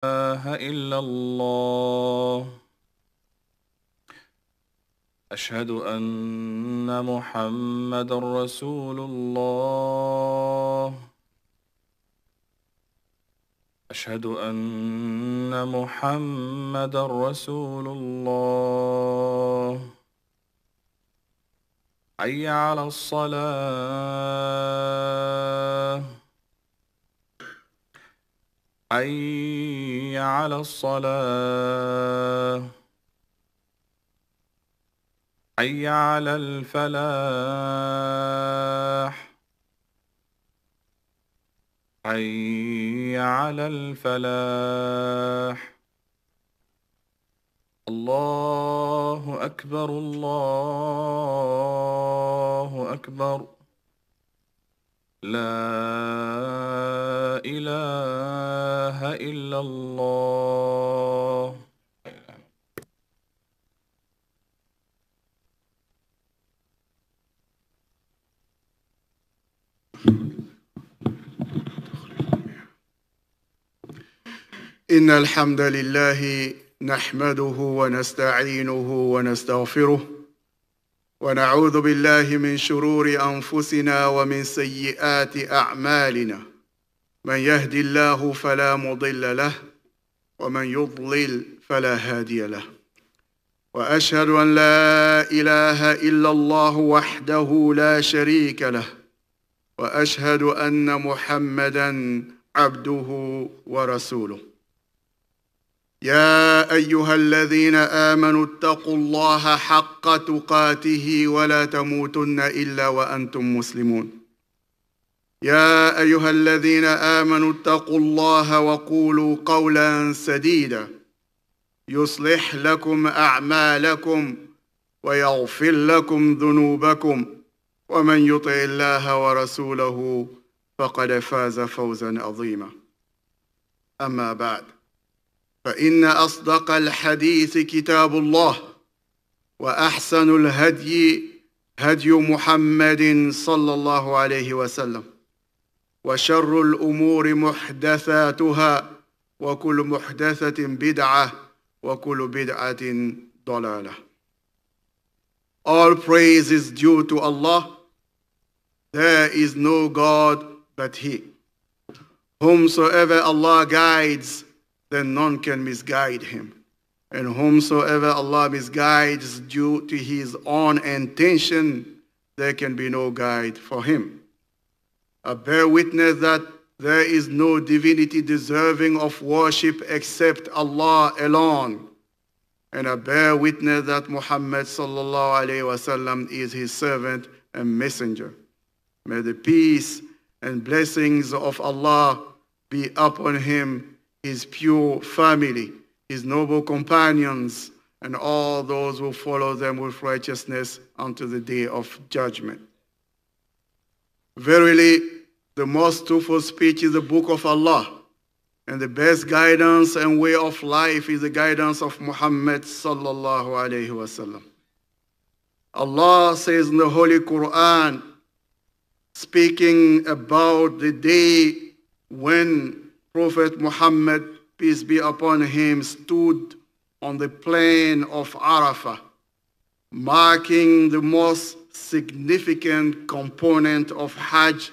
إله إلا الله أشهد أن محمد رسول الله أشهد أن محمد رسول الله حي على الصلاة حي على الصلاة حي على الفلاح حي على الفلاح الله أكبر الله أكبر لا إله إلا الله إن الحمد لله نحمده ونستعينه ونستغفره ونعوذ بالله من شرور انفسنا ومن سيئات اعمالنا من يهد الله فلا مضل له ومن يضلل فلا هادي له واشهد ان لا اله الا الله وحده لا شريك له واشهد ان محمدا عبده ورسوله يا ايها الذين امنوا اتقوا الله حق تقاته ولا تموتن الا وانتم مسلمون يا ايها الذين امنوا اتقوا الله وقولوا قولا سديدا يصلح لكم اعمالكم ويغفر لكم ذنوبكم ومن يطع الله ورسوله فقد فاز فوزا عظيما اما بعد فان اصدق الحديث كتاب الله واحسن الهدي هدي محمد صلى الله عليه وسلم وشر الامور محدثاتها وكل محدثه بدعه وكل بدعه ضلاله all praise is due to allah there is no god but he whomsoever allah guides then none can misguide him. And whomsoever Allah misguides due to his own intention, there can be no guide for him. I bear witness that there is no divinity deserving of worship except Allah alone. And I bear witness that Muhammad wasallam is his servant and messenger. May the peace and blessings of Allah be upon him his pure family, his noble companions, and all those who follow them with righteousness unto the day of judgment. Verily, the most truthful speech is the book of Allah, and the best guidance and way of life is the guidance of Muhammad sallallahu alayhi wasallam. Allah says in the Holy Quran, speaking about the day when Prophet Muhammad, peace be upon him, stood on the plain of Arafah, marking the most significant component of Hajj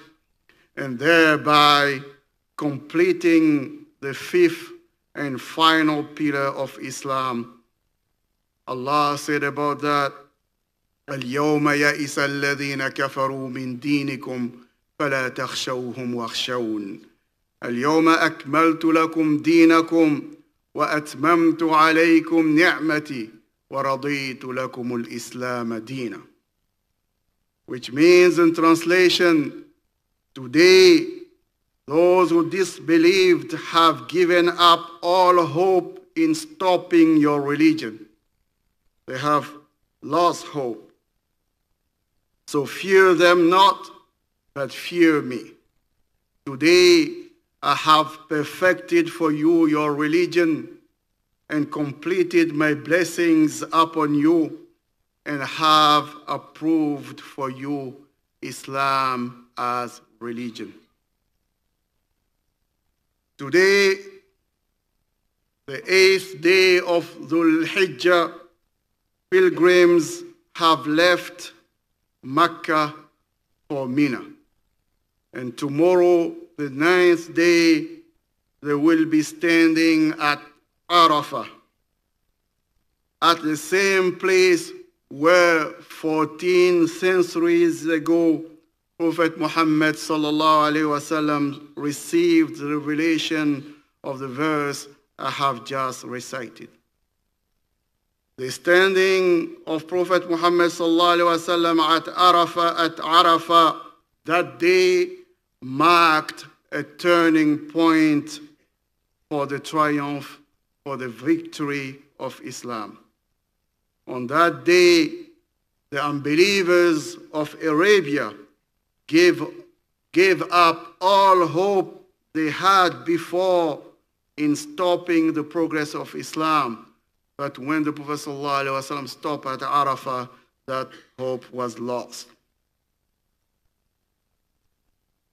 and thereby completing the fifth and final pillar of Islam. Allah said about that, اليوم يئس الذين كفروا من دينكم فلا تخشوهم واخشون اليوم اكملت لكم دينكم واتممت عليكم نعمتي ورضيت لكم الاسلام دينا which means in translation today those who disbelieved have given up all hope in stopping your religion they have lost hope so fear them not but fear me today I have perfected for you your religion and completed my blessings upon you and have approved for you Islam as religion. Today, the eighth day of Dhul Hijjah, pilgrims have left Mecca for Mina. And tomorrow the ninth day, they will be standing at Arafah, at the same place where 14 centuries ago Prophet Muhammad wasallam received the revelation of the verse I have just recited. The standing of Prophet Muhammad wasallam at Arafah at Arafah that day marked a turning point for the triumph, for the victory of Islam. On that day, the unbelievers of Arabia gave, gave up all hope they had before in stopping the progress of Islam. But when the Prophet ﷺ stopped at Arafah, that hope was lost.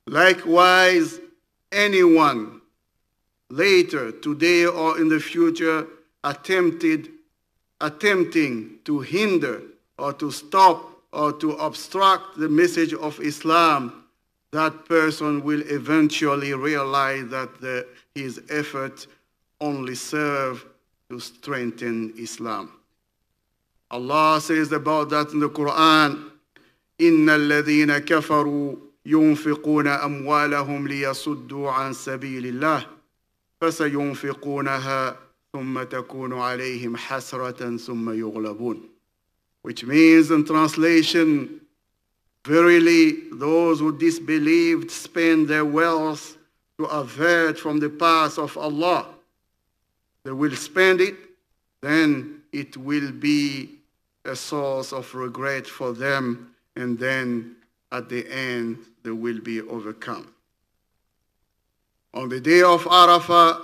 Likewise, anyone later today or in the future attempted attempting to hinder or to stop or to obstruct the message of Islam, that person will eventually realize that the, his efforts only serve to strengthen Islam. Allah says about that in the Quran, إِنَّ الَّذِينَ كَفَرُوا ينفقون اموالهم ليصدوا عن سبيل الله فسينفقونها ثم تكون عليهم حسره ثم يغلبون which means in translation verily those who disbelieved spend their wealth to avert from the path of Allah they will spend it then it will be a source of regret for them and then at the end they will be overcome. On the day of Arafah,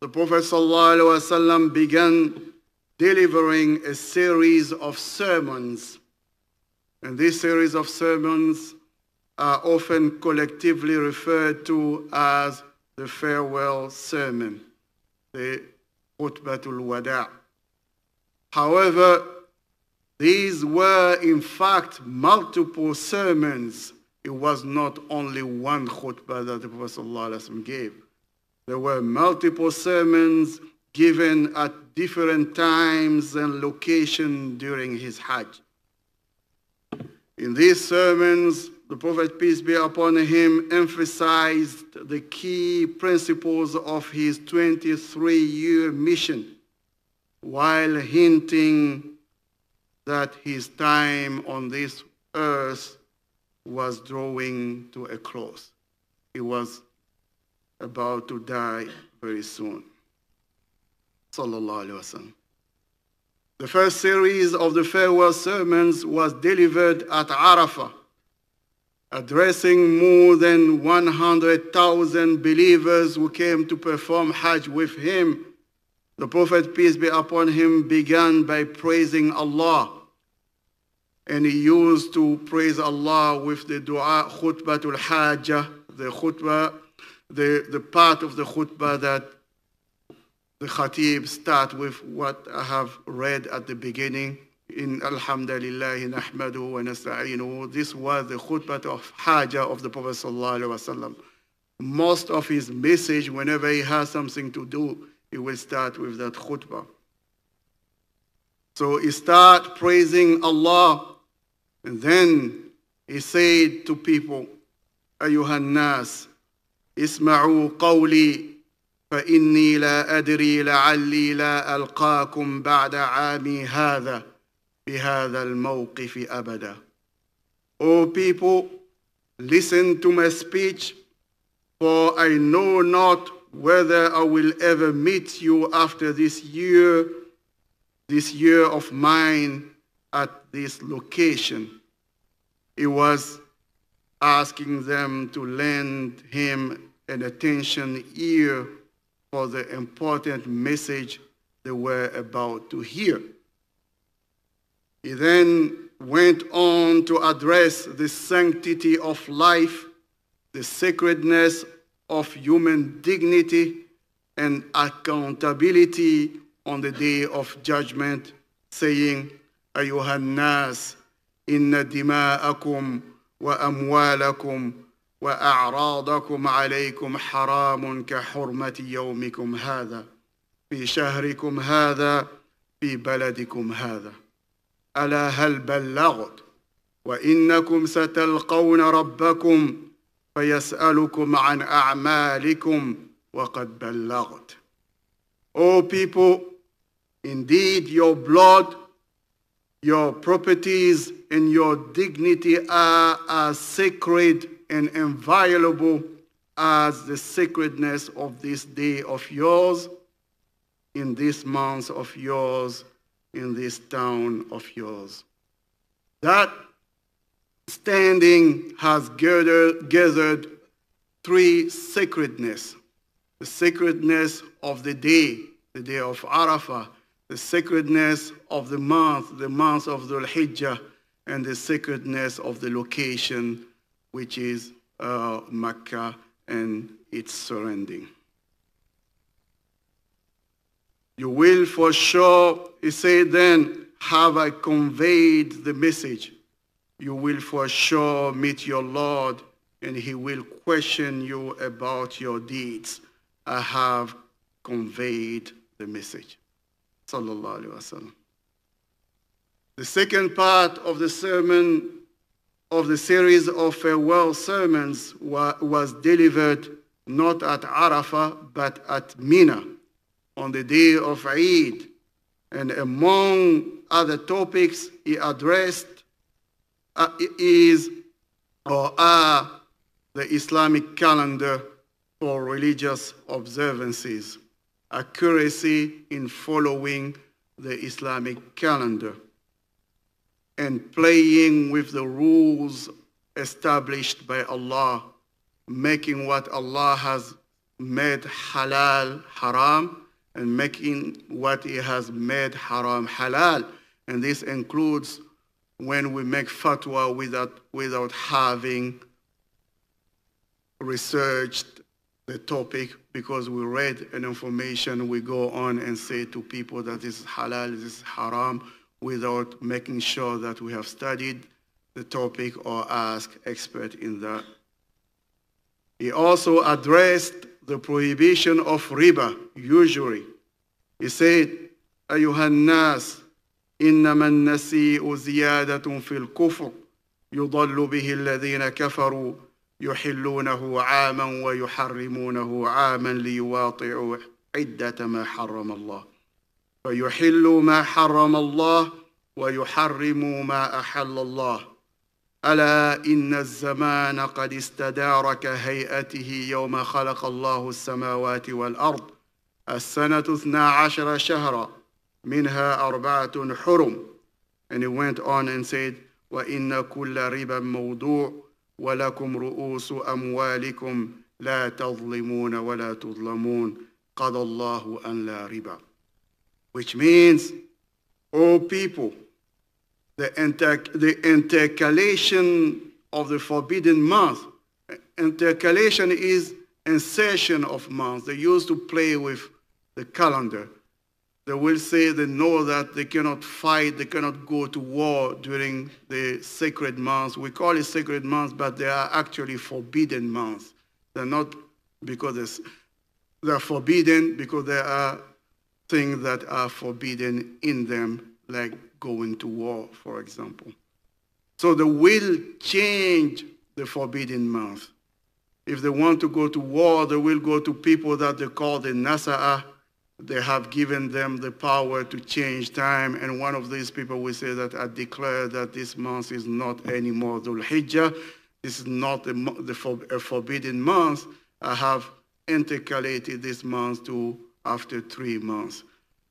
the Prophet ﷺ began delivering a series of sermons. And this series of sermons are often collectively referred to as the farewell sermon, the Khutbatul Wada'. However, these were in fact multiple sermons it was not only one khutbah that the Prophet ﷺ gave. There were multiple sermons given at different times and locations during his Hajj. In these sermons, the Prophet, peace be upon him, emphasized the key principles of his 23-year mission while hinting that his time on this earth was drawing to a close. He was about to die very soon. Sallallahu The first series of the farewell sermons was delivered at Arafah, addressing more than 100,000 believers who came to perform Hajj with him. The Prophet, peace be upon him, began by praising Allah and he used to praise Allah with the dua khutbatul hajjah, the khutbah, the, the part of the khutbah that the khatib start with what I have read at the beginning in Alhamdulillah, nahmaduhu wa know This was the khutbah of hajjah of the Prophet sallallahu alaihi wasallam. Most of his message, whenever he has something to do, he will start with that khutbah. So he start praising Allah and then he said to people, أيها الناس اسمعوا قولي فإني لا أدري لعلي لا ألقاكم بعد عامي هذا بهذا الموقف أبدا. O people, listen to my speech, for I know not whether I will ever meet you after this year, this year of mine this location. He was asking them to lend him an attention ear for the important message they were about to hear. He then went on to address the sanctity of life, the sacredness of human dignity, and accountability on the day of judgment, saying, ايها الناس ان دماءكم واموالكم واعراضكم عليكم حرام كحرمه يومكم هذا في شهركم هذا في بلدكم هذا الا هل بلغت وانكم ستلقون ربكم فيسالكم عن اعمالكم وقد بلغت O people, indeed your blood Your properties and your dignity are as sacred and inviolable as the sacredness of this day of yours, in this month of yours, in this town of yours. That standing has gathered, three sacredness. The sacredness of the day, the day of Arafah, the sacredness of the month, the month of the Hijjah, and the sacredness of the location, which is uh, Mecca and its surrounding. You will for sure, he said then, have I conveyed the message. You will for sure meet your Lord and he will question you about your deeds. I have conveyed the message sallallahu alaihi wasallam. The second part of the sermon of the series of farewell sermons was delivered not at Arafah but at Mina on the day of Eid. And among other topics he addressed uh, is or are the Islamic calendar for religious observances accuracy in following the Islamic calendar and playing with the rules established by Allah, making what Allah has made halal haram and making what He has made haram halal. And this includes when we make fatwa without, without having researched the topic because we read an information, we go on and say to people that this is halal, this is haram, without making sure that we have studied the topic or ask expert in that. He also addressed the prohibition of riba, usury. He said, أيها الناس إنما النسيء fil في الكفر يضل به الذين يحلونه عاما ويحرمونه عاما ليواطئوا عدة ما حرم الله فيحلوا ما حرم الله ويحرموا ما أحل الله ألا إن الزمان قد استدار كهيئته يوم خلق الله السماوات والأرض السنة اثنا عشر شهرا منها أربعة حرم and he went on and said وإن كل ربا موضوع ولكم رؤوس أموالكم لا تظلمون ولا تظلمون قضى الله أن لا ربا which means O people the, inter the intercalation of the forbidden month intercalation is insertion of months they used to play with the calendar they will say they know that they cannot fight, they cannot go to war during the sacred months. We call it sacred months, but they are actually forbidden months. They're not because they're forbidden because there are things that are forbidden in them, like going to war, for example. So they will change the forbidden month. If they want to go to war, they will go to people that they call the Nasa'ah, they have given them the power to change time. And one of these people will say that I declare that this month is not anymore Dhul Hijjah. This is not a, the for, a forbidden month. I have intercalated this month to after three months.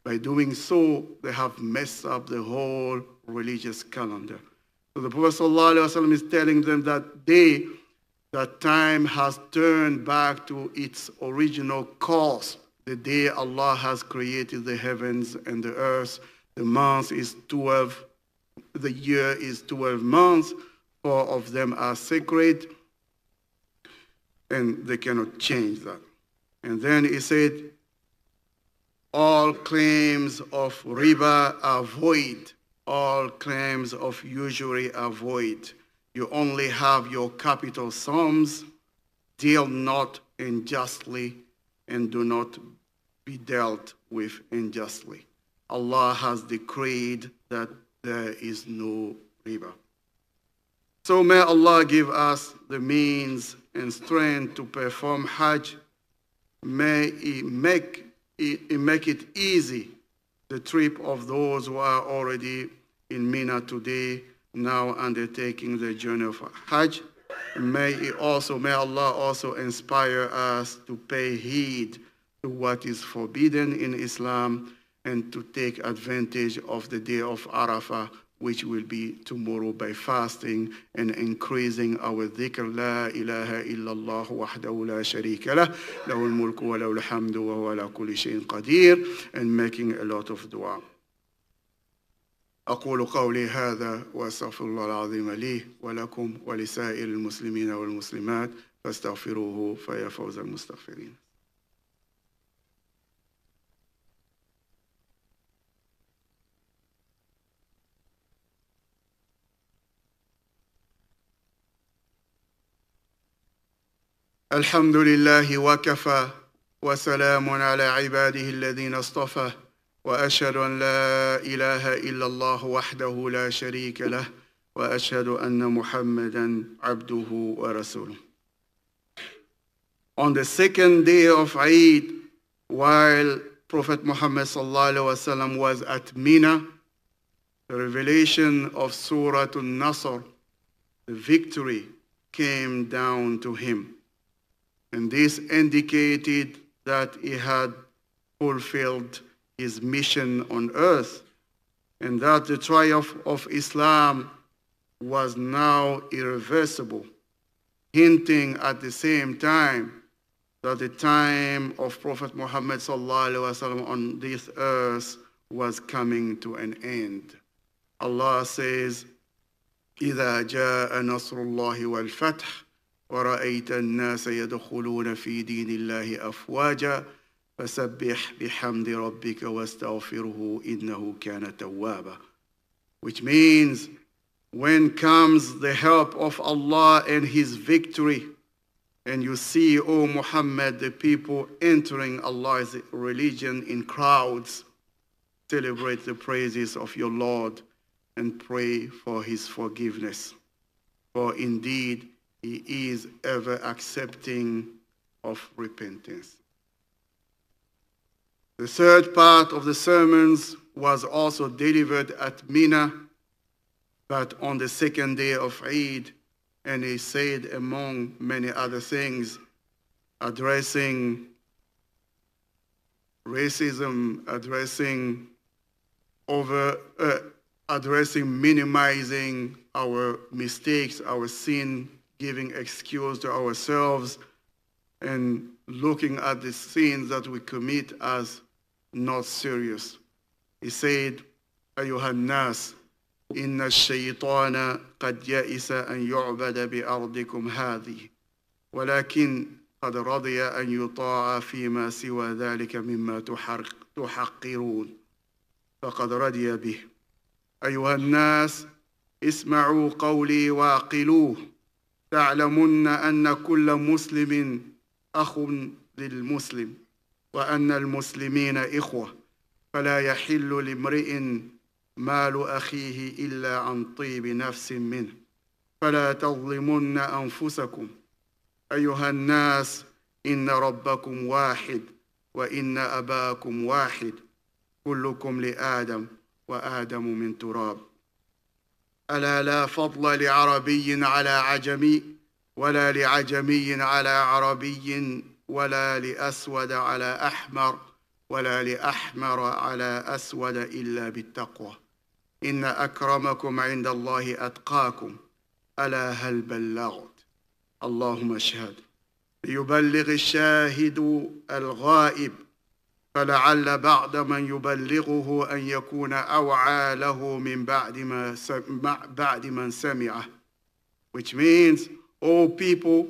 By doing so, they have messed up the whole religious calendar. So the Prophet ﷺ is telling them that day, that time has turned back to its original course the day Allah has created the heavens and the earth. The month is 12, the year is 12 months. Four of them are sacred, and they cannot change that. And then he said, all claims of riba are void. All claims of usury are void. You only have your capital sums. Deal not unjustly and do not be dealt with unjustly. Allah has decreed that there is no riba. So may Allah give us the means and strength to perform Hajj. May He make, make it easy, the trip of those who are already in Mina today, now undertaking the journey of Hajj. May He also, may Allah also inspire us to pay heed to what is forbidden in Islam and to take advantage of the day of Arafah, which will be tomorrow by fasting and increasing our dhikr, La ilaha illallah wahdahu la sharika lah, lahul mulku wa lahul hamdu wa huwa ala kulli shayin qadir, and making a lot of dua. أقول قولي هذا وأستغفر الله العظيم لي ولكم ولسائر المسلمين والمسلمات فاستغفروه فيا فوز المستغفرين الحمد لله وكفى وسلام على عباده الذين اصطفى واشهد ان لا اله الا الله وحده لا شريك له واشهد ان محمدا عبده ورسوله On the second day of Eid, while Prophet Muhammad وسلم, was at Mina, the revelation of Surah An-Nasr, the victory came down to him. And this indicated that he had fulfilled his mission on earth and that the triumph of Islam was now irreversible, hinting at the same time that the time of Prophet Muhammad وسلم, on this earth was coming to an end. Allah says, إذا جاء نصر الله والفتح ورأيت الناس يدخلون في دين الله أفواجا فسبح بحمد ربك واستغفره إنه كان توابا which means when comes the help of Allah and his victory and you see O Muhammad the people entering Allah's religion in crowds celebrate the praises of your Lord and pray for his forgiveness for indeed he is ever accepting of repentance. The third part of the sermons was also delivered at Mina, but on the second day of Eid, and he said, among many other things, addressing racism, addressing over, uh, addressing minimizing our mistakes, our sin, giving excuse to ourselves and looking at the sins that we commit as not serious. He said, أيها الناس إن الشيطان قد يئس أن يعبد بأرضكم هذه ولكن قد رضي أن يطاع فيما سوى ذلك مما تحرق تحقرون فقد رضي به أيها الناس اسمعوا قولي واقلوه تعلمن أن كل مسلم أخ للمسلم وأن المسلمين إخوة فلا يحل لامرئ مال أخيه إلا عن طيب نفس منه فلا تظلمن أنفسكم أيها الناس إن ربكم واحد وإن أباكم واحد كلكم لآدم وآدم من تراب ألا لا فضل لعربي على عجمي ولا لعجمي على عربي ولا لأسود على أحمر ولا لأحمر على أسود إلا بالتقوى إن أكرمكم عند الله أتقاكم ألا هل بلغت اللهم اشهد ليبلغ الشاهد الغائب فلعل من يبلغه أن يكون أوعى له من بعد, ما بعد من سمعه which means O people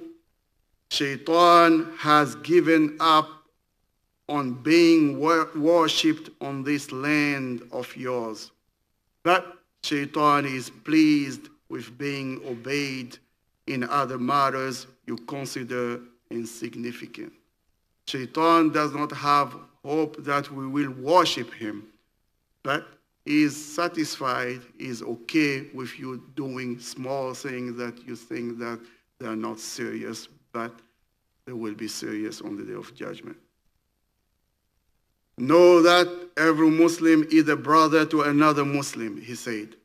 Shaitan has given up on being worshipped on this land of yours but Shaitan is pleased with being obeyed in other matters you consider insignificant Shaitan does not have hope that we will worship him, but he is satisfied, is okay with you doing small things that you think that they are not serious, but they will be serious on the day of judgment. Know that every Muslim is a brother to another Muslim, he said,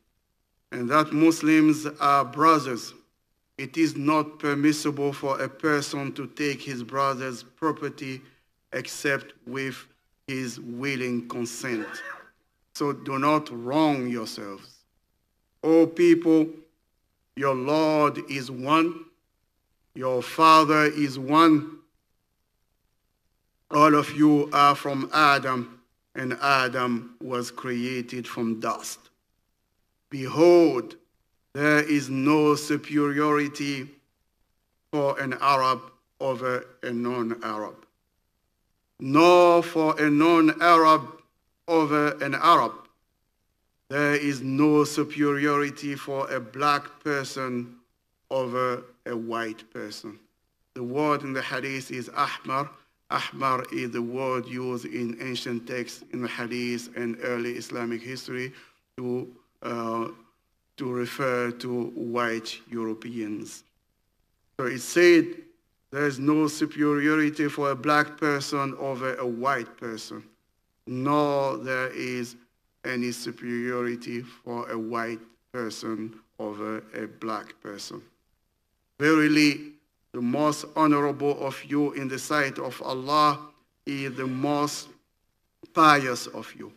and that Muslims are brothers. It is not permissible for a person to take his brother's property except with his willing consent. So do not wrong yourselves. O people, your Lord is one, your Father is one. All of you are from Adam, and Adam was created from dust. Behold, there is no superiority for an Arab over a non-Arab nor for a non-Arab over an Arab. There is no superiority for a black person over a white person. The word in the hadith is ahmar. Ahmar is the word used in ancient texts in the hadith and early Islamic history to, uh, to refer to white Europeans. So it said there is no superiority for a black person over a white person, nor there is any superiority for a white person over a black person. Verily, the most honorable of you in the sight of Allah is the most pious of you.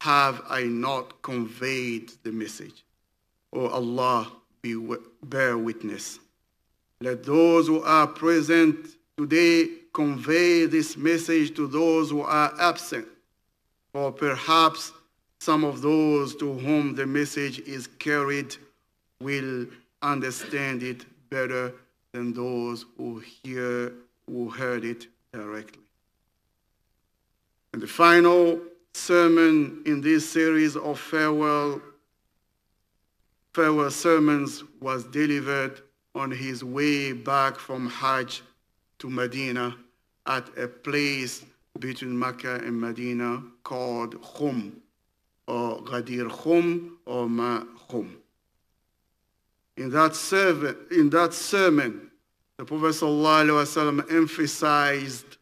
Have I not conveyed the message? O oh Allah, be, bear witness. Let those who are present today convey this message to those who are absent, or perhaps some of those to whom the message is carried will understand it better than those who hear who heard it directly. And the final sermon in this series of farewell farewell sermons was delivered on his way back from Hajj to Medina at a place between Mecca and Medina called Khum or Ghadir Khum or Ma Khum. In that, sermon, in that sermon, the Prophet ﷺ emphasized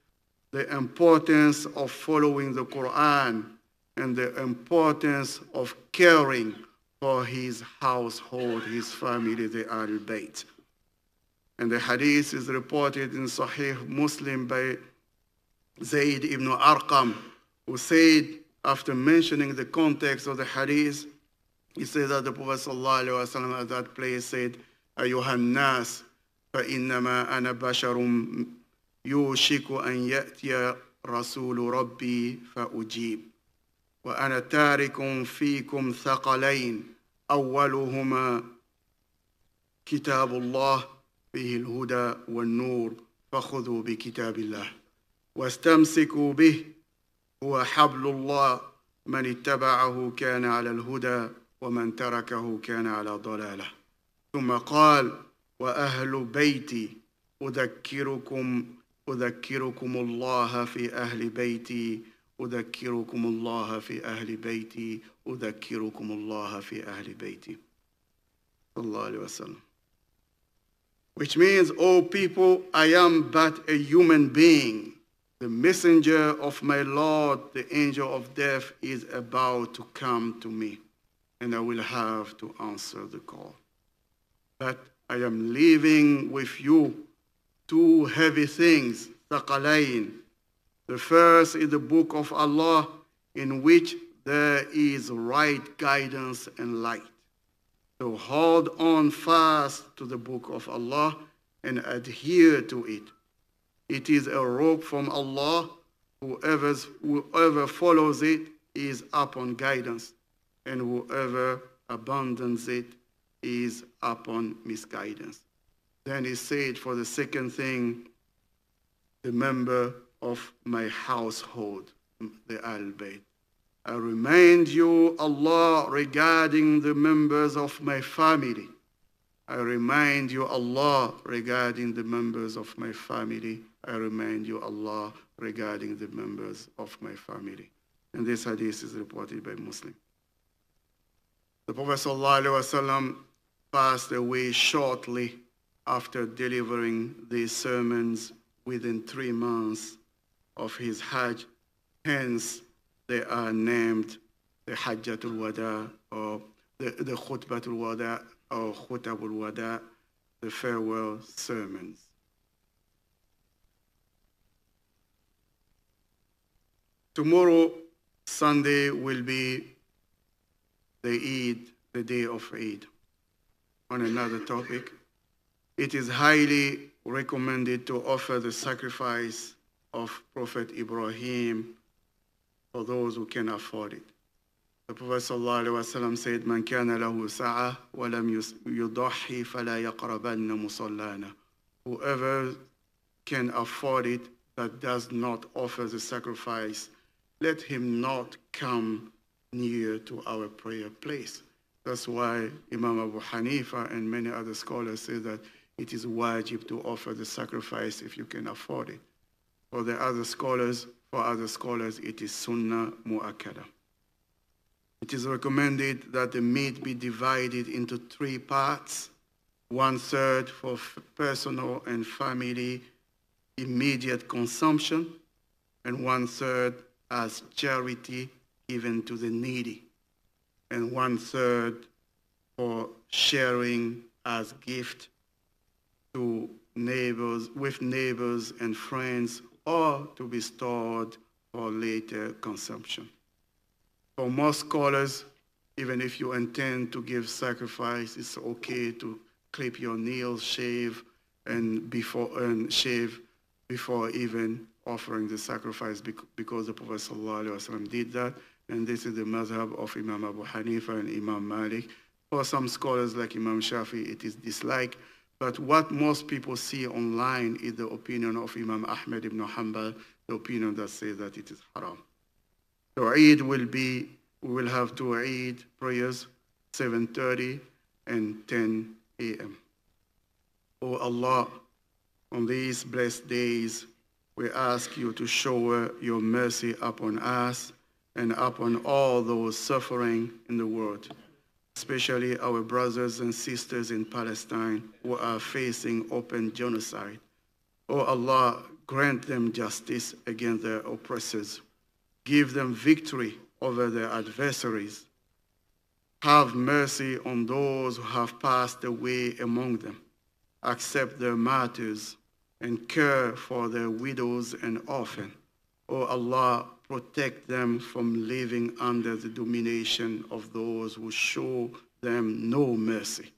the importance of following the Quran and the importance of caring for his household, his family, the Ahlul Bayt. And the hadith is reported in Sahih Muslim by Zaid ibn Arqam, who said, after mentioning the context of the hadith, he said that the Prophet at that place said, Ayuhannas, fa innama ana basharum yushiku an ya'tiya rasulu rabbi fa ujib. Wa ana tarikum fikum thaqalain awaluhuma kitabullah Allah به الهدى والنور فخذوا بكتاب الله واستمسكوا به هو حبل الله من اتبعه كان على الهدى ومن تركه كان على ضلاله ثم قال واهل بيتي اذكركم اذكركم الله في اهل بيتي اذكركم الله في اهل بيتي اذكركم الله في اهل بيتي صلى الله عليه وسلم which means, O oh people, I am but a human being. The messenger of my Lord, the angel of death, is about to come to me, and I will have to answer the call. But I am leaving with you two heavy things, thaqalain. The first is the book of Allah, in which there is right guidance and light. So hold on fast to the book of Allah and adhere to it. It is a rope from Allah. Whoever, whoever follows it is upon guidance, and whoever abandons it is upon misguidance. Then he said, for the second thing, the member of my household, the Al Bayt. I remind you, Allah, regarding the members of my family. I remind you, Allah, regarding the members of my family. I remind you, Allah, regarding the members of my family. And this hadith is reported by Muslim. The Prophet ﷺ passed away shortly after delivering these sermons within three months of his Hajj. Hence, they are named the Hajjatul Wada or the, the Khutbatul Wada or Khutabul Wada, the farewell sermons. Tomorrow, Sunday, will be the Eid, the day of Eid. On another topic, it is highly recommended to offer the sacrifice of Prophet Ibrahim for those who can afford it. The Prophet ﷺ said, من كان له سعة ولم يضحي فلا يقربن مصلانا. Whoever can afford it that does not offer the sacrifice, let him not come near to our prayer place. That's why Imam Abu Hanifa and many other scholars say that it is wajib to offer the sacrifice if you can afford it. For the other scholars, for other scholars, it is sunnah mu'akkada. It is recommended that the meat be divided into three parts, one third for personal and family immediate consumption, and one third as charity given to the needy, and one third for sharing as gift to neighbors with neighbors and friends or to be stored for later consumption. For most scholars, even if you intend to give sacrifice, it's okay to clip your nails, shave, and before and shave before even offering the sacrifice because the Prophet ﷺ did that. And this is the madhab of Imam Abu Hanifa and Imam Malik. For some scholars like Imam Shafi, it is disliked but what most people see online is the opinion of Imam Ahmed ibn Hanbal, the opinion that says that it is haram. So Eid will be, we will have two Eid prayers, 7.30 and 10 a.m. O oh Allah, on these blessed days, we ask you to shower your mercy upon us and upon all those suffering in the world especially our brothers and sisters in Palestine who are facing open genocide. Oh Allah, grant them justice against their oppressors. Give them victory over their adversaries. Have mercy on those who have passed away among them. Accept their martyrs and care for their widows and orphans. O oh Allah, protect them from living under the domination of those who show them no mercy.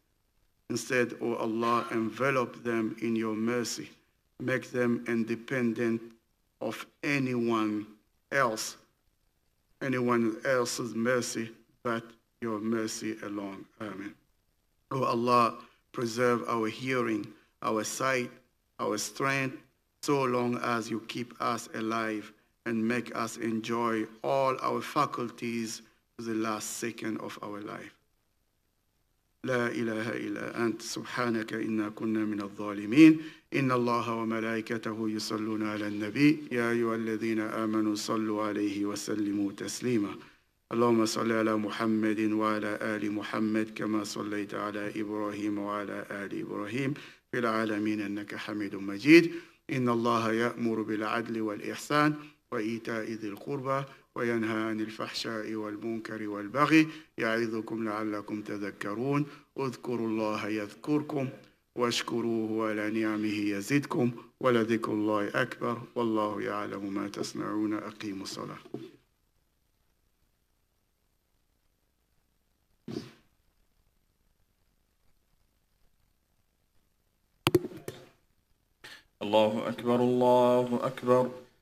Instead, O oh Allah, envelop them in your mercy. Make them independent of anyone else, anyone else's mercy but your mercy alone. Amen. O oh Allah, preserve our hearing, our sight, our strength, so long as you keep us alive and make us enjoy all our faculties to the last second of our life. لا إله إلا أنت سبحانك إنا كنا من الظالمين إن الله وملائكته يصلون على النبي يا أيها الذين آمنوا صلوا عليه وسلموا تسليما اللهم صل على محمد وعلى آل محمد كما صليت على إبراهيم وعلى آل إبراهيم في العالمين إنك حميد مجيد إن الله يأمر بالعدل والإحسان وإيتاء ذي القربى وينهى عن الفحشاء والمنكر والبغي يعظكم لعلكم تذكرون اذكروا الله يذكركم واشكروه على نعمه يزدكم ولذكر الله أكبر والله يعلم ما تصنعون أقيموا الصلاة الله أكبر الله أكبر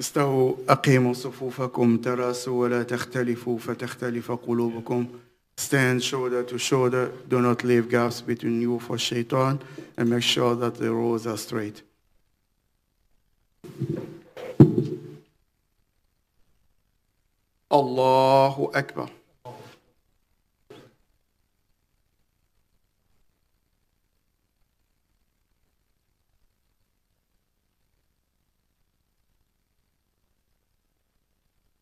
استووا أقيموا صفوفكم تراسوا ولا تختلفوا فتختلف قلوبكم Stand shoulder to shoulder. Do not leave gaps between you for shaitan and make sure that the rows are straight. Allahu Akbar.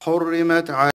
حرمت عليكم